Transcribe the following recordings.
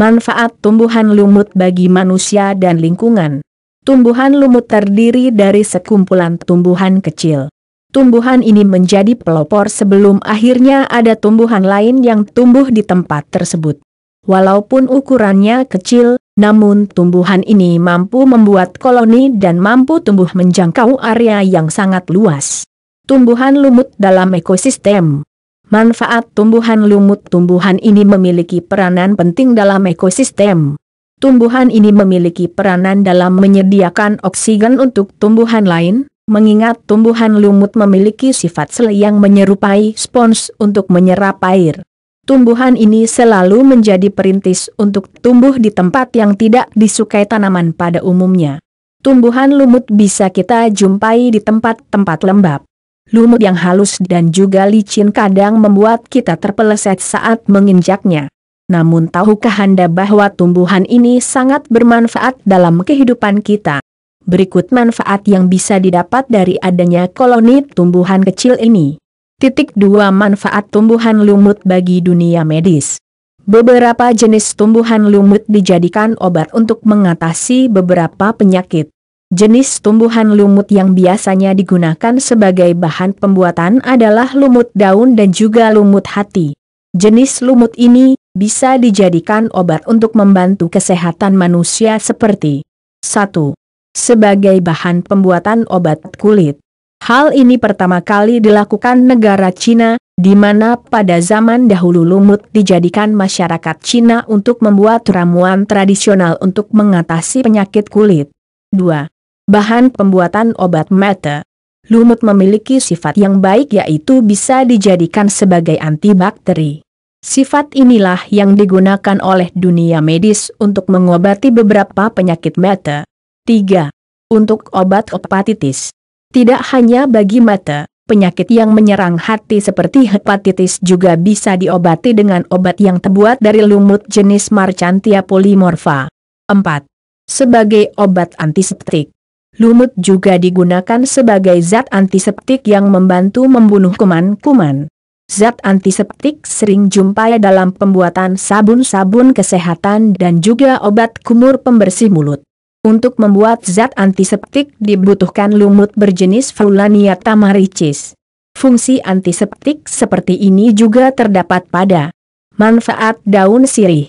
Manfaat tumbuhan lumut bagi manusia dan lingkungan. Tumbuhan lumut terdiri dari sekumpulan tumbuhan kecil. Tumbuhan ini menjadi pelopor sebelum akhirnya ada tumbuhan lain yang tumbuh di tempat tersebut. Walaupun ukurannya kecil, namun tumbuhan ini mampu membuat koloni dan mampu tumbuh menjangkau area yang sangat luas. Tumbuhan lumut dalam ekosistem Manfaat tumbuhan lumut Tumbuhan ini memiliki peranan penting dalam ekosistem. Tumbuhan ini memiliki peranan dalam menyediakan oksigen untuk tumbuhan lain, mengingat tumbuhan lumut memiliki sifat sel yang menyerupai spons untuk menyerap air. Tumbuhan ini selalu menjadi perintis untuk tumbuh di tempat yang tidak disukai tanaman pada umumnya. Tumbuhan lumut bisa kita jumpai di tempat-tempat lembab lumut yang halus dan juga licin kadang membuat kita terpeleset saat menginjaknya. Namun tahukah Anda bahwa tumbuhan ini sangat bermanfaat dalam kehidupan kita? Berikut manfaat yang bisa didapat dari adanya koloni tumbuhan kecil ini. Titik 2 Manfaat tumbuhan lumut bagi dunia medis. Beberapa jenis tumbuhan lumut dijadikan obat untuk mengatasi beberapa penyakit. Jenis tumbuhan lumut yang biasanya digunakan sebagai bahan pembuatan adalah lumut daun dan juga lumut hati. Jenis lumut ini bisa dijadikan obat untuk membantu kesehatan manusia seperti 1. Sebagai bahan pembuatan obat kulit. Hal ini pertama kali dilakukan negara Cina, di mana pada zaman dahulu lumut dijadikan masyarakat Cina untuk membuat ramuan tradisional untuk mengatasi penyakit kulit. 2 bahan pembuatan obat mata. Lumut memiliki sifat yang baik yaitu bisa dijadikan sebagai antibakteri. Sifat inilah yang digunakan oleh dunia medis untuk mengobati beberapa penyakit mata. 3. Untuk obat hepatitis. Tidak hanya bagi mata, penyakit yang menyerang hati seperti hepatitis juga bisa diobati dengan obat yang terbuat dari lumut jenis Marchantia polymorpha. 4. Sebagai obat antiseptik lumut juga digunakan sebagai zat antiseptik yang membantu membunuh kuman-kuman. Zat antiseptik sering jumpai dalam pembuatan sabun-sabun kesehatan dan juga obat kumur pembersih mulut. Untuk membuat zat antiseptik dibutuhkan lumut berjenis Fulania tamaricis. Fungsi antiseptik seperti ini juga terdapat pada manfaat daun sirih,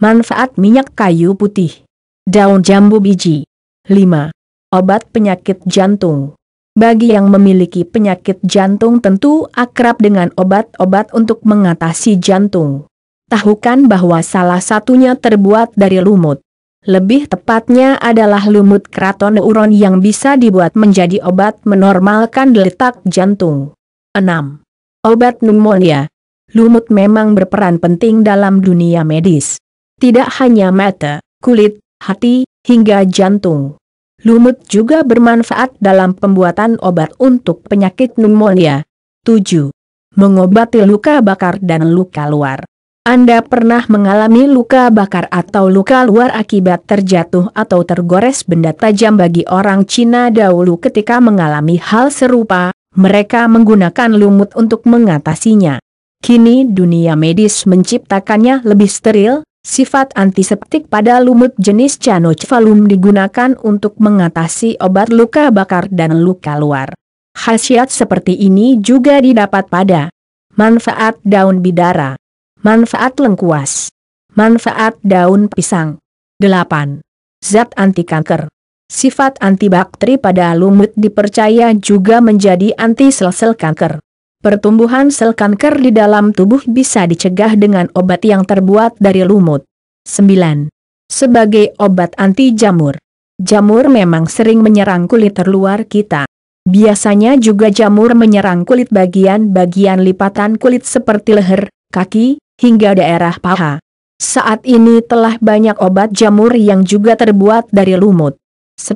manfaat minyak kayu putih, daun jambu biji. 5 obat penyakit jantung. Bagi yang memiliki penyakit jantung tentu akrab dengan obat-obat untuk mengatasi jantung. Tahukan bahwa salah satunya terbuat dari lumut. Lebih tepatnya adalah lumut keraton uron yang bisa dibuat menjadi obat menormalkan detak jantung. 6. Obat pneumonia. Lumut memang berperan penting dalam dunia medis. Tidak hanya mata, kulit, hati, hingga jantung. Lumut juga bermanfaat dalam pembuatan obat untuk penyakit pneumonia. 7. Mengobati luka bakar dan luka luar. Anda pernah mengalami luka bakar atau luka luar akibat terjatuh atau tergores benda tajam bagi orang Cina dahulu ketika mengalami hal serupa, mereka menggunakan lumut untuk mengatasinya. Kini dunia medis menciptakannya lebih steril, Sifat antiseptik pada lumut jenis Canocephalum digunakan untuk mengatasi obat luka bakar dan luka luar. Khasiat seperti ini juga didapat pada manfaat daun bidara, manfaat lengkuas, manfaat daun pisang. 8. Zat anti kanker. Sifat antibakteri pada lumut dipercaya juga menjadi anti sel-sel kanker. Pertumbuhan sel kanker di dalam tubuh bisa dicegah dengan obat yang terbuat dari lumut. 9. Sebagai obat anti jamur. Jamur memang sering menyerang kulit terluar kita. Biasanya juga jamur menyerang kulit bagian-bagian lipatan kulit seperti leher, kaki, hingga daerah paha. Saat ini telah banyak obat jamur yang juga terbuat dari lumut. 10.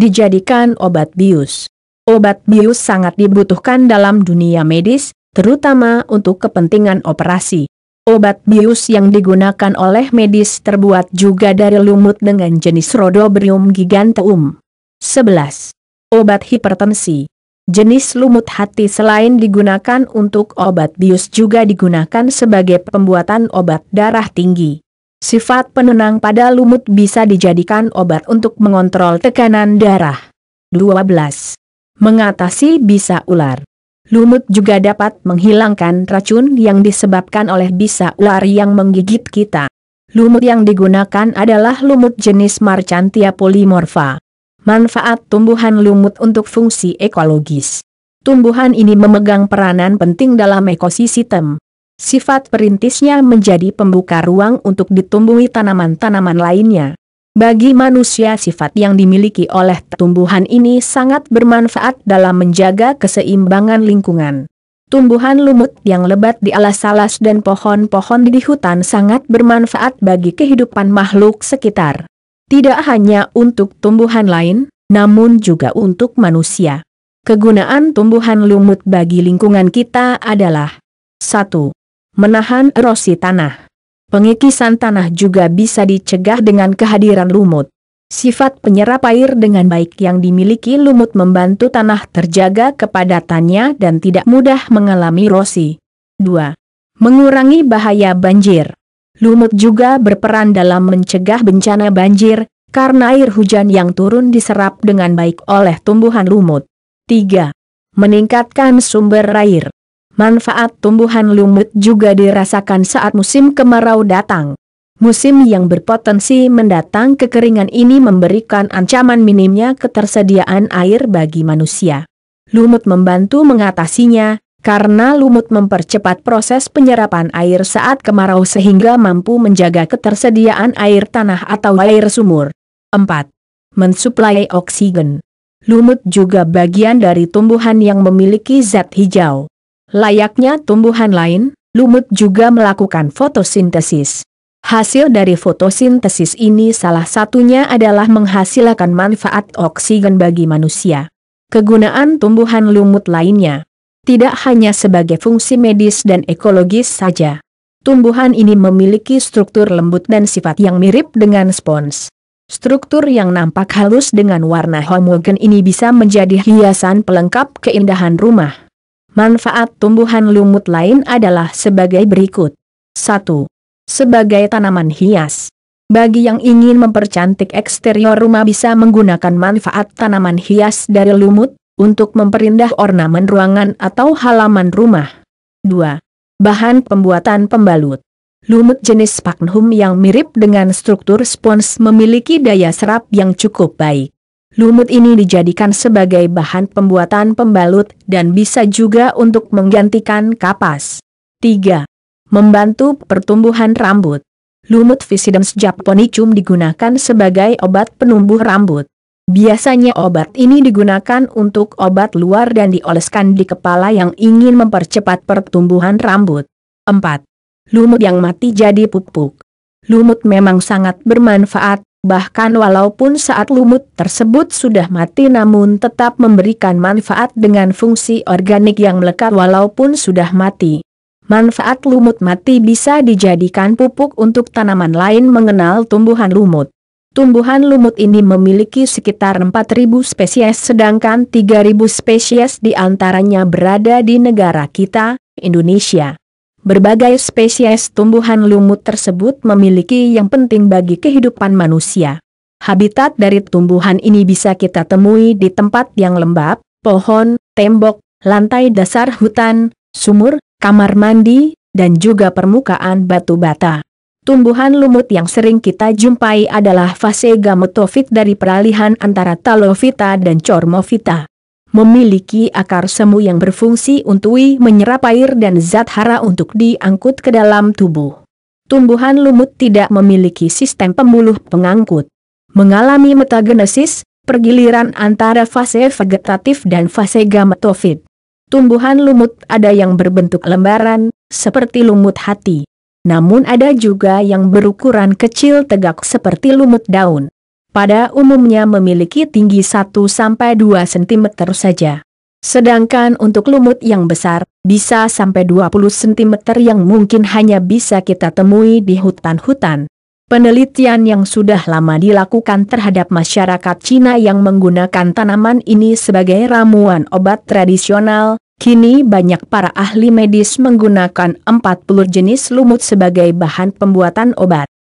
Dijadikan obat bius. Obat bius sangat dibutuhkan dalam dunia medis, terutama untuk kepentingan operasi. Obat bius yang digunakan oleh medis terbuat juga dari lumut dengan jenis Rhodobrium giganteum. 11. Obat hipertensi Jenis lumut hati selain digunakan untuk obat bius juga digunakan sebagai pembuatan obat darah tinggi. Sifat penenang pada lumut bisa dijadikan obat untuk mengontrol tekanan darah. 12 mengatasi bisa ular. Lumut juga dapat menghilangkan racun yang disebabkan oleh bisa ular yang menggigit kita. Lumut yang digunakan adalah lumut jenis Marchantia polymorpha. Manfaat tumbuhan lumut untuk fungsi ekologis. Tumbuhan ini memegang peranan penting dalam ekosistem. Sifat perintisnya menjadi pembuka ruang untuk ditumbuhi tanaman-tanaman lainnya. Bagi manusia sifat yang dimiliki oleh tumbuhan ini sangat bermanfaat dalam menjaga keseimbangan lingkungan. Tumbuhan lumut yang lebat di alas-alas dan pohon-pohon di hutan sangat bermanfaat bagi kehidupan makhluk sekitar. Tidak hanya untuk tumbuhan lain, namun juga untuk manusia. Kegunaan tumbuhan lumut bagi lingkungan kita adalah 1. Menahan erosi tanah Pengikisan tanah juga bisa dicegah dengan kehadiran lumut. Sifat penyerap air dengan baik yang dimiliki lumut membantu tanah terjaga kepadatannya dan tidak mudah mengalami erosi. 2. Mengurangi bahaya banjir. Lumut juga berperan dalam mencegah bencana banjir, karena air hujan yang turun diserap dengan baik oleh tumbuhan lumut. 3. Meningkatkan sumber air. Manfaat tumbuhan lumut juga dirasakan saat musim kemarau datang. Musim yang berpotensi mendatang kekeringan ini memberikan ancaman minimnya ketersediaan air bagi manusia. Lumut membantu mengatasinya, karena lumut mempercepat proses penyerapan air saat kemarau sehingga mampu menjaga ketersediaan air tanah atau air sumur. 4. Mensuplai oksigen. Lumut juga bagian dari tumbuhan yang memiliki zat hijau. Layaknya tumbuhan lain, lumut juga melakukan fotosintesis. Hasil dari fotosintesis ini salah satunya adalah menghasilkan manfaat oksigen bagi manusia. Kegunaan tumbuhan lumut lainnya tidak hanya sebagai fungsi medis dan ekologis saja. Tumbuhan ini memiliki struktur lembut dan sifat yang mirip dengan spons. Struktur yang nampak halus dengan warna homogen ini bisa menjadi hiasan pelengkap keindahan rumah. Manfaat tumbuhan lumut lain adalah sebagai berikut. 1. Sebagai tanaman hias. Bagi yang ingin mempercantik eksterior rumah bisa menggunakan manfaat tanaman hias dari lumut, untuk memperindah ornamen ruangan atau halaman rumah. 2. Bahan pembuatan pembalut. Lumut jenis Pagnum yang mirip dengan struktur spons memiliki daya serap yang cukup baik. Lumut ini dijadikan sebagai bahan pembuatan pembalut dan bisa juga untuk menggantikan kapas. 3. Membantu pertumbuhan rambut. Lumut Visidens japonicum digunakan sebagai obat penumbuh rambut. Biasanya obat ini digunakan untuk obat luar dan dioleskan di kepala yang ingin mempercepat pertumbuhan rambut. 4. Lumut yang mati jadi pupuk. Lumut memang sangat bermanfaat, bahkan walaupun saat lumut tersebut sudah mati namun tetap memberikan manfaat dengan fungsi organik yang melekat walaupun sudah mati. Manfaat lumut mati bisa dijadikan pupuk untuk tanaman lain mengenal tumbuhan lumut. Tumbuhan lumut ini memiliki sekitar 4.000 spesies sedangkan 3.000 spesies diantaranya berada di negara kita, Indonesia berbagai spesies tumbuhan lumut tersebut memiliki yang penting bagi kehidupan manusia. Habitat dari tumbuhan ini bisa kita temui di tempat yang lembab, pohon, tembok, lantai dasar hutan, sumur, kamar mandi, dan juga permukaan batu bata. Tumbuhan lumut yang sering kita jumpai adalah fase gametofit dari peralihan antara talofita dan cormofita memiliki akar semu yang berfungsi untuk menyerap air dan zat hara untuk diangkut ke dalam tubuh. Tumbuhan lumut tidak memiliki sistem pembuluh pengangkut. Mengalami metagenesis, pergiliran antara fase vegetatif dan fase gametofit. Tumbuhan lumut ada yang berbentuk lembaran, seperti lumut hati. Namun ada juga yang berukuran kecil tegak seperti lumut daun pada umumnya memiliki tinggi 1-2 cm saja. Sedangkan untuk lumut yang besar, bisa sampai 20 cm yang mungkin hanya bisa kita temui di hutan-hutan. Penelitian yang sudah lama dilakukan terhadap masyarakat Cina yang menggunakan tanaman ini sebagai ramuan obat tradisional, kini banyak para ahli medis menggunakan 40 jenis lumut sebagai bahan pembuatan obat.